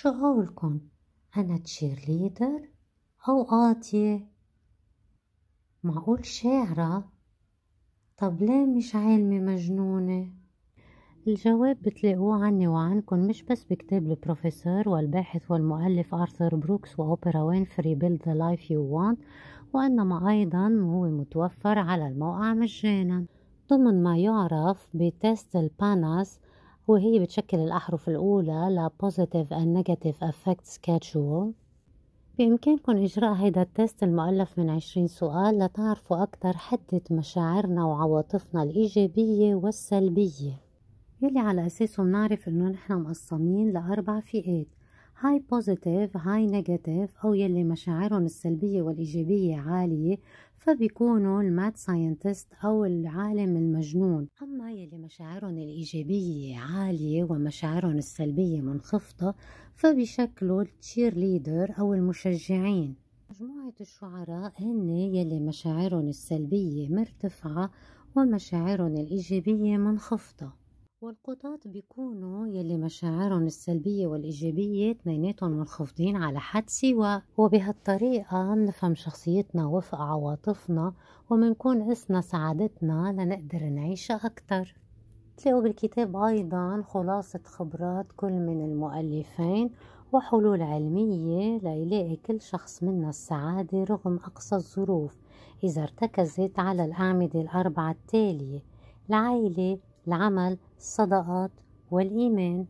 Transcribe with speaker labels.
Speaker 1: شغلكن أنا تشير ليدر أو قاطية معقول شاعرة طب ليه مش عالمة مجنونة الجواب بتلاقوه عني وعنكن مش بس بكتاب البروفيسور والباحث والمؤلف آرثر بروكس وأوبرا وينفري بيلد ذا لايف يو وانت وإنما أيضا هو متوفر على الموقع مجانا ضمن ما يعرف بتيست الباناس وهي بتشكل الأحرف الأولى لـ Positive and Negative effect Schedule بإمكانكم إجراء هيدا التست المؤلف من عشرين سؤال لتعرفوا أكثر حدة مشاعرنا وعواطفنا الإيجابية والسلبية يلي على أساسه منعرف إنه نحن مقسمين لأربع فئات هاي بوزيتيف هاي نيجاتيف أو يلي مشاعرهم السلبية والإيجابية عالية فبيكونوا المات ساينتست أو العالم المجنون أما يلي مشاعرهم الإيجابية عالية ومشاعرهم السلبية منخفضة فبيشكلوا التشير ليدر أو المشجعين مجموعة الشعراء هن يلي مشاعرهم السلبية مرتفعة ومشاعرهم الإيجابية منخفضة والقطاط بيكونوا يلي مشاعرهم السلبية والإيجابية تنيناتهم منخفضين على حد سوا وبهالطريقة منفهم شخصيتنا وفق عواطفنا ومنكون عسنا سعادتنا لنقدر نعيشها أكتر تلاقوا بالكتاب أيضا خلاصة خبرات كل من المؤلفين وحلول علمية ليلاقي كل شخص منا السعادة رغم أقصى الظروف إذا ارتكزت على الأعمدة الأربعة التالية العائلة العمل الصدقات والإيمان